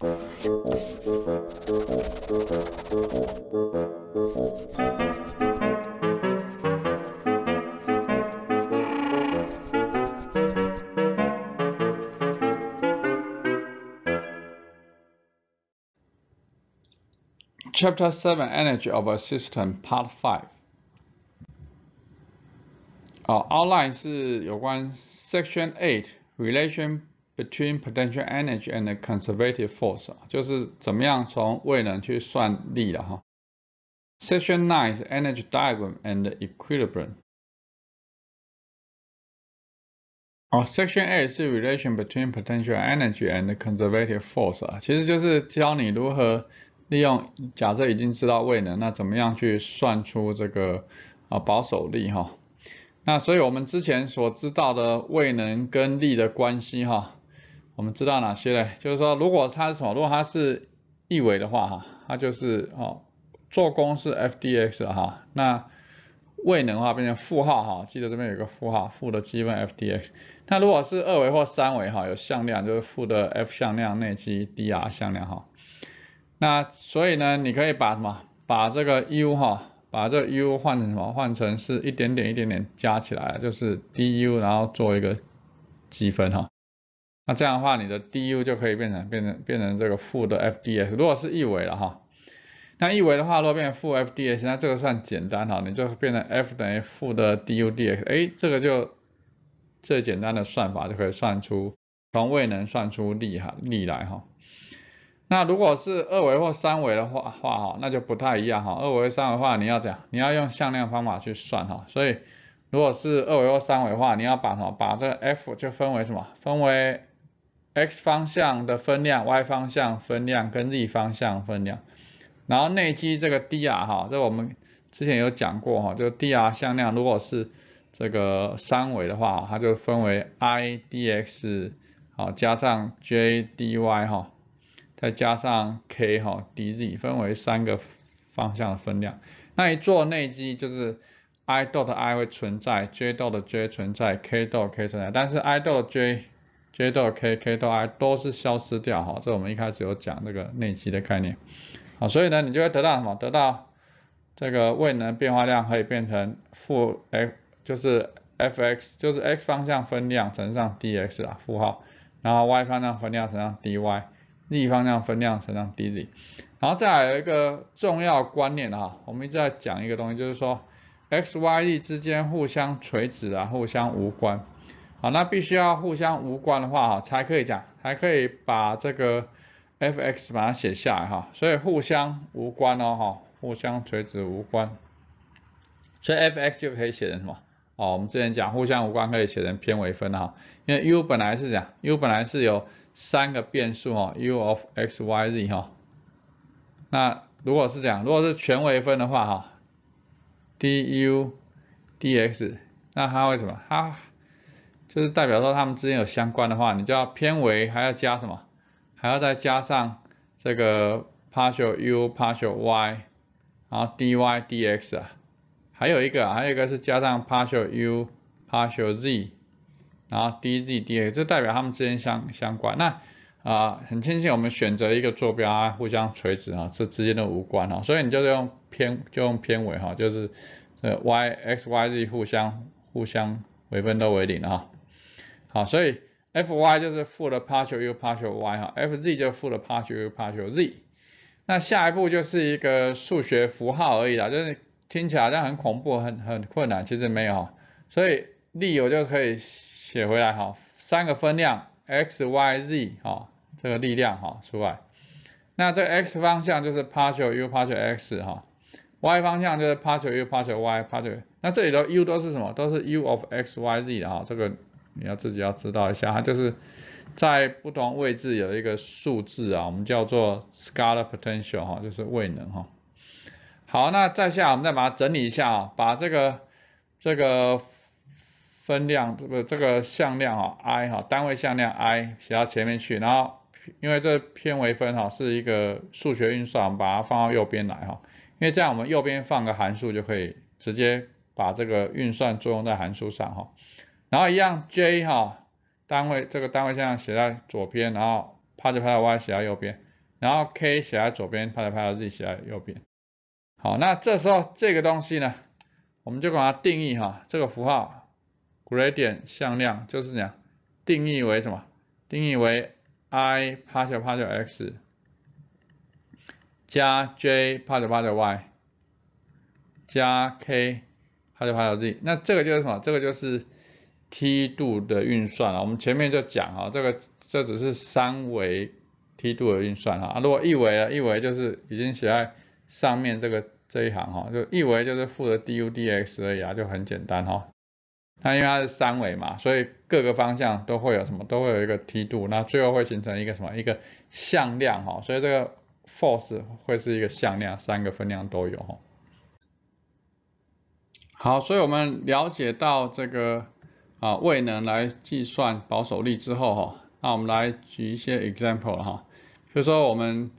Chapter 7 Energy of a System Part Five. 5哦，outline uh, 是有关 Section Eight Relation Between potential energy and conservative force，就是怎么样从位能去算力了哈。Section nine is energy diagram and equilibrium，哦 s e c t i o n A 是 relation between potential energy and conservative force 啊，其实就是教你如何利用假设已经知道位能，那怎么样去算出这个啊保守力哈。那所以我们之前所知道的位能跟力的关系哈。我们知道哪些呢？就是说，如果它是什么，如果它是一维的话，哈，它就是哦，做工是 F d x 哈，那未能话变成负号哈，记得这边有个负号，负的积分 F d x。那如果是二维或三维哈，有向量就是负的 F 向量内积 d r 向量哈。那所以呢，你可以把什么，把这个 U 哈，把这 U 换成什么，换成是一点点一点点加起来，就是 d u，然后做一个积分哈。那这样的话，你的 du 就可以变成变成变成这个负的 fds。如果是一维了哈，那一维的话，如果变负 fds，那这个算简单哈，你就变成 f 等于负的 dudx。哎，这个就最简单的算法就可以算出从位能算出力哈力来哈。那如果是二维或三维的话话哈，那就不太一样哈。二维、三维的话，你要这样，你要用向量方法去算哈。所以如果是二维或三维话，你要把什么把这个 f 就分为什么分为 x 方向的分量、y 方向分量跟 z 方向分量，然后内积这个 dr 哈，这我们之前有讲过哈，就 dr 向量如果是这个三维的话，它就分为 idx 好加上 jdy 哈，再加上 k 哈 dz，分为三个方向的分量。那一做内积就是 i dot i 会存在，j dot 的 j 存在，k dot k 存在，但是 i dot j。J 都 K K 都 I 都是消失掉哈，这我们一开始有讲这个内积的概念啊，所以呢你就会得到什么？得到这个未能变化量可以变成负 F，就是 F X 就是 X 方向分量乘上 d X 啊负号，然后 Y 方向分量乘上 d Y，Z 方向分量乘上 d Z，然后再有一个重要观念哈，我们一直在讲一个东西，就是说 X Y Z 之间互相垂直啊，互相无关。好，那必须要互相无关的话，哈，才可以讲，才可以把这个 f x 把它写下来，哈，所以互相无关哦，哈，互相垂直无关，所以 f x 就可以写成什么？哦，我们之前讲互相无关可以写成偏微分哈，因为 u 本来是这样 u 本来是有三个变数哦，u of x y z 哈，那如果是这样，如果是全微分的话，哈，d u d x，那它为什么？它就是代表说他们之间有相关的话，你就要偏微还要加什么？还要再加上这个 partial u partial y，然后 dy dx 啊，还有一个，还有一个是加上 partial u partial z，然后 dz dx，这代表他们之间相相关。那啊，很庆幸我们选择一个坐标啊，互相垂直啊，这之间都无关啊，所以你就用偏就用偏尾哈，就是呃 y x y z 互相互相微分都为零啊。好，所以 f y 就是负的 partial u partial y 哈，f z 就是负的 partial u partial z，那下一步就是一个数学符号而已啦，就是听起来好像很恐怖，很很困难，其实没有，所以力我就可以写回来哈，三个分量 x y z 哈，这个力量哈出来，那这 x 方向就是 partial u partial x 哈，y 方向就是 partial u partial y partial，那这里的 u 都是什么？都是 u of x y z 的哈，这个。你要自己要知道一下，它就是在不同位置有一个数字啊，我们叫做 scalar potential 哈，就是未能哈。好，那再下我们再把它整理一下啊，把这个这个分量，这个这个向量啊 i 哈，单位向量 i 写到前面去，然后因为这篇微分哈是一个数学运算，我们把它放到右边来哈，因为这样我们右边放个函数就可以直接把这个运算作用在函数上哈。然后一样，J 哈，单位，这个单位向写在左边，然后趴着趴着 Y 写在右边，然后 K 写在左边，趴着趴着 Z 写在右边。好，那这时候这个东西呢，我们就把它定义哈，这个符号，gradient 向量，就是怎样？定义为什么？定义为 I，趴着趴着 X。加 J，趴着趴着 Y。加 K，趴着趴着 Z。那这个就是什么？这个就是。梯度的运算啊，我们前面就讲啊，这个这只是三维梯度的运算啊。如果一维啊，一维就是已经写在上面这个这一行哈，就一维就是负的 d u d x 啊，就很简单哈。那因为它是三维嘛，所以各个方向都会有什么，都会有一个梯度，那最后会形成一个什么？一个向量哈。所以这个 force 会是一个向量，三个分量都有。好，所以我们了解到这个。啊，未能来计算保守力之后哈，那我们来举一些 example 了哈，比如说我们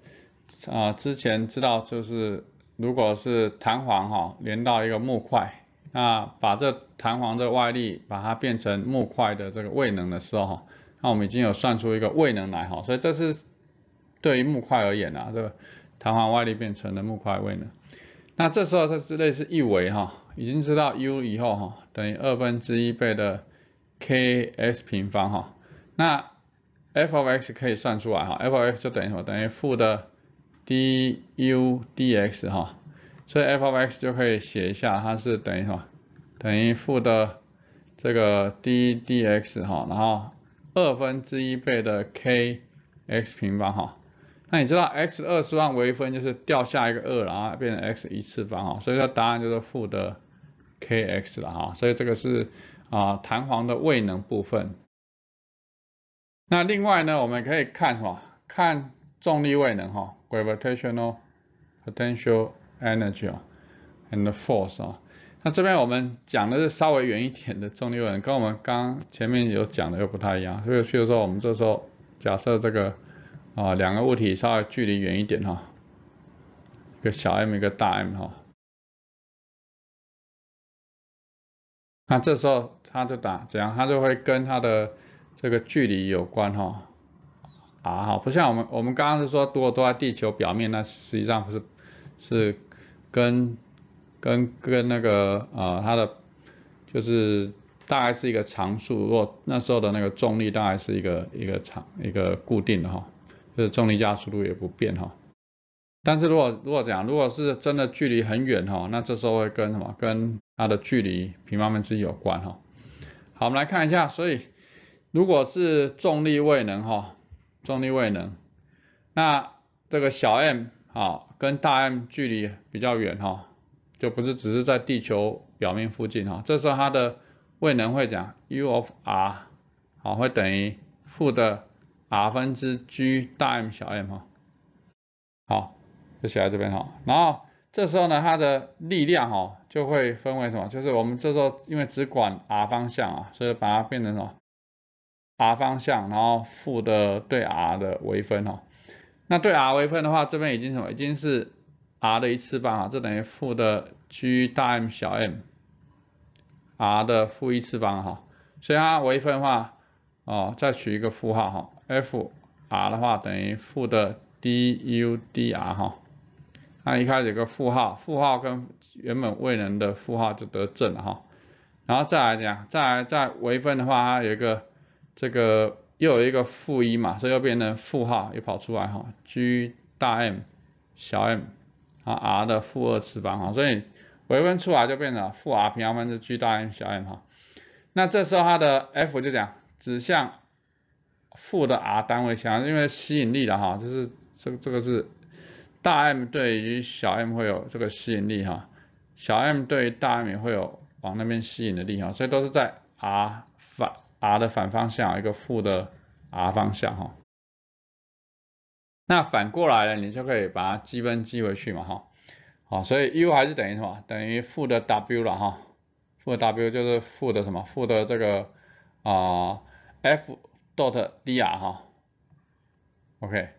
啊之前知道就是如果是弹簧哈连到一个木块，那把这弹簧的外力把它变成木块的这个未能的时候哈，那我们已经有算出一个未能来哈，所以这是对于木块而言呐，这个弹簧外力变成的木块未能，那这时候这之类是一维哈，已经知道 U 以后哈等于二分之一倍的 k x 平方哈，那 f of x 可以算出来哈，f of x 就等于什么？等于负的 d u d x 哈，所以 f of x 就可以写一下，它是等于什么？等于负的这个 d d x 哈，然后二分之一倍的 k x 平方哈，那你知道 x 二次方微分就是掉下一个二了啊，变成 x 一次方哈，所以说答案就是负的 k x 了哈，所以这个是。啊，弹簧的位能部分。那另外呢，我们可以看什么？看重力位能哈，gravitational potential energy and force 啊。那这边我们讲的是稍微远一点的重力位能，跟我们刚前面有讲的又不太一样。所以，譬如说我们这时候假设这个啊，两个物体稍微距离远一点哈，一个小 m，一个大 m 哈。那这时候他就打怎样，他就会跟他的这个距离有关哈啊，哈，不像我们我们刚刚是说，如果都在地球表面，那实际上是是跟跟跟那个呃它的就是大概是一个常数，如果那时候的那个重力大概是一个一个长一个固定的哈，就是重力加速度也不变哈。但是如果如果讲如果是真的距离很远哈，那这时候会跟什么跟？它的距离平方分之有关哈。好，我们来看一下，所以如果是重力未能哈，重力未能，那这个小 m 啊跟大 M 距离比较远哈，就不是只是在地球表面附近哈，这时候它的未能会讲 U of r，好，会等于负的 r 分之 G 大 M 小 m 哈。好，就写在这边哈。然后这时候呢，它的力量哈。就会分为什么？就是我们这时候因为只管 r 方向啊，所以把它变成什么 r 方向，然后负的对 r 的微分哦。那对 r 微分的话，这边已经什么？已经是 r 的一次方啊，这等于负的 G 大 M 小 m r 的负一次方哈。所以它微分的话，哦，再取一个负号哈，f r 的话等于负的 d u d r 哈。那一开始有个负号，负号跟原本未能的负号就得正了哈，然后再来讲，再来再微分的话，它有一个这个又有一个负一嘛，所以又变成负号又跑出来哈，G 大 M 小 m 啊 r 的负二次方哈，所以微分出来就变成负 r 平方分之 G 大 M 小 m 哈，那这时候它的 F 就讲指向负的 r 单位相，因为吸引力的哈，就是这这个是。大 M 对于小 m 会有这个吸引力哈，小 m 对于大 M 会有往那边吸引的力哈，所以都是在 r 反 r 的反方向，一个负的 r 方向哈。那反过来了，你就可以把它积分积回去嘛哈。好，所以 U 还是等于什么？等于负的 W 了哈，负的 W 就是负的什么？负的这个啊，F dot dr 哈。OK。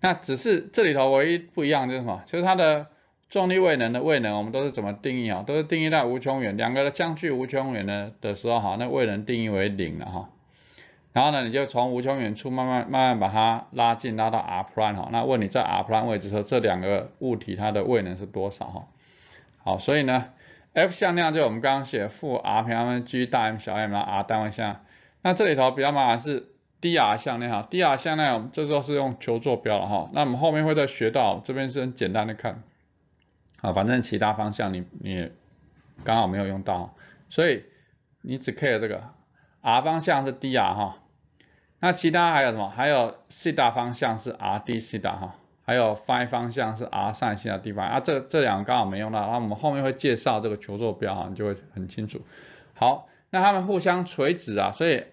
那只是这里头唯一不一样就是什么？就是它的重力位能的位能，我们都是怎么定义啊？都是定义在无穷远，两个的相距无穷远的的时候哈，那位能定义为零了哈。然后呢，你就从无穷远处慢慢慢慢把它拉近，拉到 r prime 哈，那问你在 r prime 位置时候，这两个物体它的位能是多少哈？好，所以呢，F 向量就我们刚刚写负 r 平方 i g 大 M 小 m r 单位向那这里头比较麻烦是。低 r 向量哈，低 r 向量，我们这时候是用球坐标了哈。那我们后面会再学到，这边是很简单的看，啊，反正其他方向你你刚好没有用到，所以你只 care 这个 r 方向是低 r 哈。那其他还有什么？还有西大方向是 r d 西大，哈，还有 phi 方向是 r 上西的地方啊。这这两个刚好没用到，那我们后面会介绍这个球坐标哈，你就会很清楚。好，那它们互相垂直啊，所以。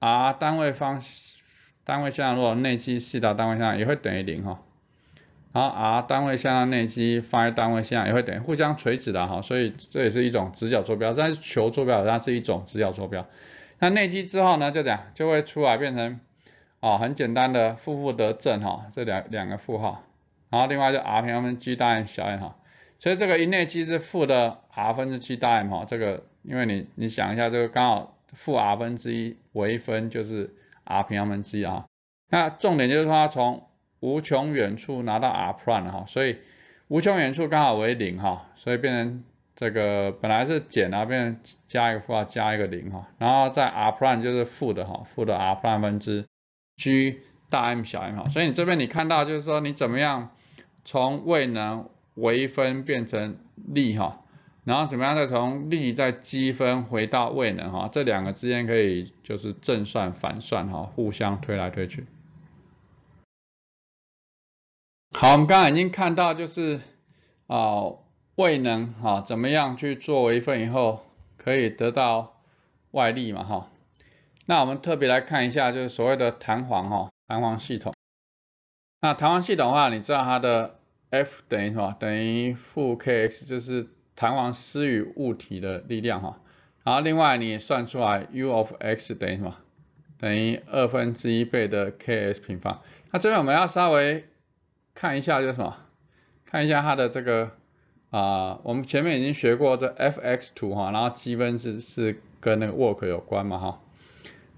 r 单位方单位向量如果内积细到单位向量也会等于零哈，然后 r 单位向量内积 phi 单位向量也会等于互相垂直的哈，所以这也是一种直角坐标，但是球坐标它是一种直角坐标，那内积之后呢，就这样就会出来变成啊很简单的负负得正哈，这两两个负号，然后另外就 r 平方分之 g 大 M 小 m 哈，所以这个一内积是负的 r 分之 g 大 M 哈，这个因为你你想一下这个刚好。负 r 分之一微分就是 r 平方分之一啊。那重点就是说从无穷远处拿到 r prime 哈，所以无穷远处刚好为零哈，所以变成这个本来是减啊变成加一个负号加一个零哈，然后在 r prime 就是负的哈，负的 r prime 分之 G 大 M 小 m 哈，所以你这边你看到就是说你怎么样从未能微分变成力哈。然后怎么样？再从力再积分回到位能哈，这两个之间可以就是正算反算哈，互相推来推去。好，我们刚刚已经看到就是啊位能哈，怎么样去做为一份以后可以得到外力嘛哈。那我们特别来看一下就是所谓的弹簧哈，弹簧系统。那弹簧系统的话，你知道它的 F 等于什么？等于负 kx，就是。弹簧施与物体的力量，哈，然后另外你算出来 U of x 等于什么？等于二分之一倍的 kx 平方。那这边我们要稍微看一下，就是什么？看一下它的这个啊，我们前面已经学过这 f x 图，哈，然后积分是是跟那个 work 有关嘛，哈。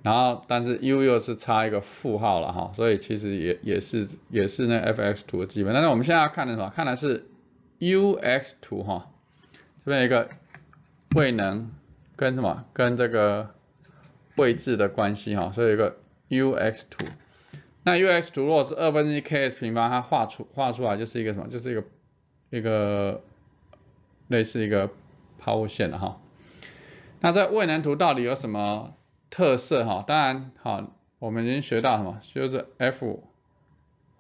然后但是 U 又是差一个负号了，哈，所以其实也也是也是那 f x 图的积分。但是我们现在要看的什么？看的是 U x 图，哈。这边一个未能跟什么？跟这个位置的关系哈，所以有个 Ux 图。那 Ux 图如果是二分之一 kx 平方，它画出画出来就是一个什么？就是一个一个类似一个抛物线的哈。那这未能图到底有什么特色哈？当然好，我们已经学到什么？就是 F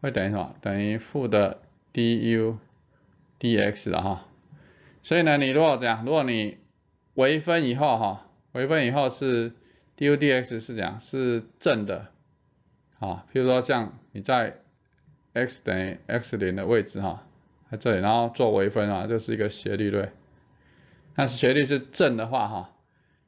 会等于什么？等于负的 dU/dx 的哈。所以呢，你如果讲，如果你微分以后哈，微分以后是 d u d x 是样？是正的，啊，譬如说像你在 x 等于 x 零的位置哈，在这里，然后做微分啊，就是一个斜率，对但是斜率是正的话哈，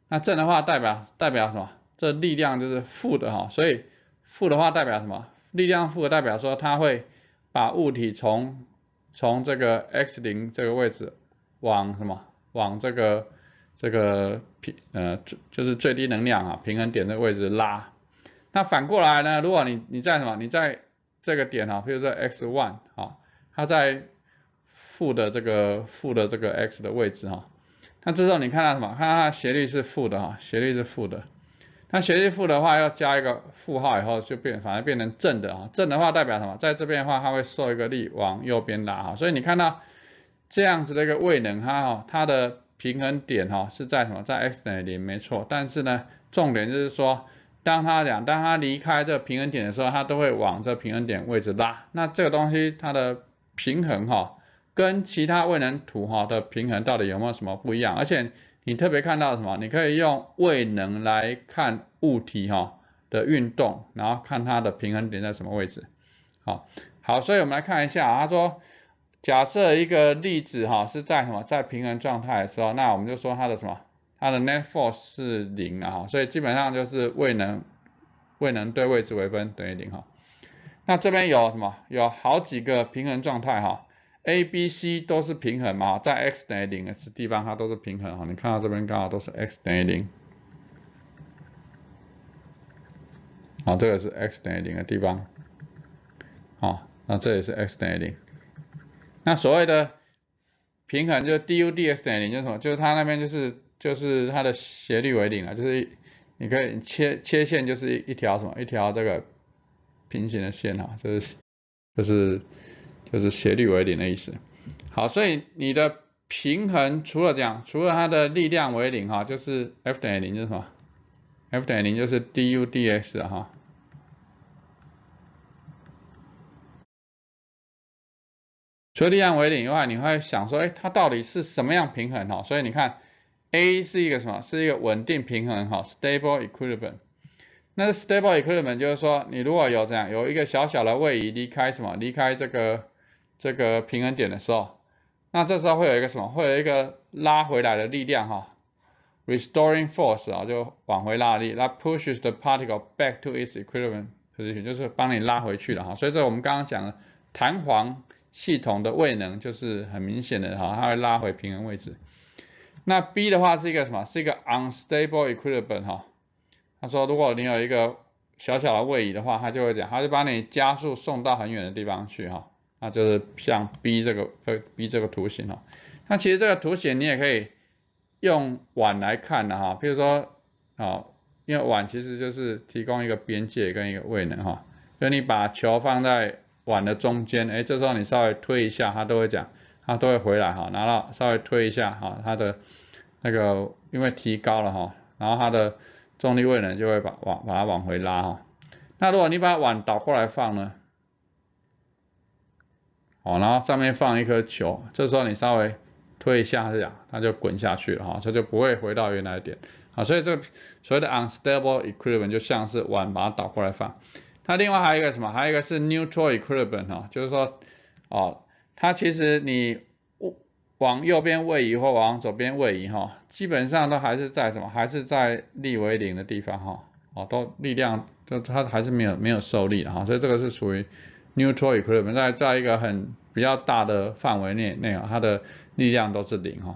那正的话代表代表什么？这力量就是负的哈，所以负的话代表什么？力量负的代表说它会把物体从从这个 x 零这个位置。往什么？往这个这个平呃最就是最低能量啊平衡点的位置拉。那反过来呢？如果你你在什么？你在这个点啊，比如说 x one 啊，它在负的这个负的这个 x 的位置哈。那这时候你看到什么？看到它斜率是负的哈，斜率是负的。那斜率负的话，要加一个负号以后就变，反而变成正的啊。正的话代表什么？在这边的话，它会受一个力往右边拉哈。所以你看到。这样子的一个位能哈，它的平衡点哈是在什么？在 x 等于零没错。但是呢，重点就是说，当它讲，当它离开这平衡点的时候，它都会往这平衡点位置拉。那这个东西它的平衡哈，跟其他位能图哈的平衡到底有没有什么不一样？而且你特别看到什么？你可以用位能来看物体哈的运动，然后看它的平衡点在什么位置。好好，所以我们来看一下，他说。假设一个粒子哈是在什么在平衡状态的时候，那我们就说它的什么它的 net force 是零啊，哈，所以基本上就是未能未能对位置微分等于零哈。那这边有什么？有好几个平衡状态哈，A、B、C 都是平衡嘛，在 x 等于零的地方它都是平衡哈。你看到这边刚好都是 x 等于零，好，这个是 x 等于零的地方，好，那这也是 x 等于零。那所谓的平衡就 d u d s 等于零，叫什么？就是它那边就是就是它的斜率为零了，就是你可以切切线就是一条什么一条这个平行的线哈，就是就是就是斜率为零的意思。好，所以你的平衡除了这样，除了它的力量为零哈，就是 f 等于零，就是什么？f 等于零就是 d u d s 的哈。除了力量为零以外，你会想说，哎，它到底是什么样平衡哈？所以你看，A 是一个什么？是一个稳定平衡哈，stable equilibrium。那 stable equilibrium 就是说，你如果有这样有一个小小的位移离开什么？离开这个这个平衡点的时候，那这时候会有一个什么？会有一个拉回来的力量哈，restoring force 啊，就往回拉力，那 pushes the particle back to its equilibrium position，就是帮你拉回去了哈。所以这我们刚刚讲的弹簧。系统的位能就是很明显的哈，它会拉回平衡位置。那 B 的话是一个什么？是一个 unstable equilibrium 哈。他说如果你有一个小小的位移的话，他就会讲，他就把你加速送到很远的地方去哈。那就是像 B 这个 B 这个图形哈。那其实这个图形你也可以用碗来看的哈。譬如说，哦，因为碗其实就是提供一个边界跟一个位能哈。就你把球放在。碗的中间，哎，这时候你稍微推一下，它都会讲，它都会回来哈。拿到稍微推一下哈，它的那个因为提高了哈，然后它的重力位呢就会把往把它往回拉哈。那如果你把碗倒过来放呢，哦，然后上面放一颗球，这时候你稍微推一下，它讲，它就滚下去了哈，它就不会回到原来点啊。所以这个所谓的 unstable equilibrium 就像是碗把它倒过来放。那另外还有一个什么？还有一个是 neutral equilibrium 哈，就是说，哦，它其实你往右边位移或往左边位移哈，基本上都还是在什么？还是在力为零的地方哈，哦，都力量就它还是没有没有受力的哈，所以这个是属于 neutral equilibrium，在在一个很比较大的范围内内啊，它的力量都是零哈。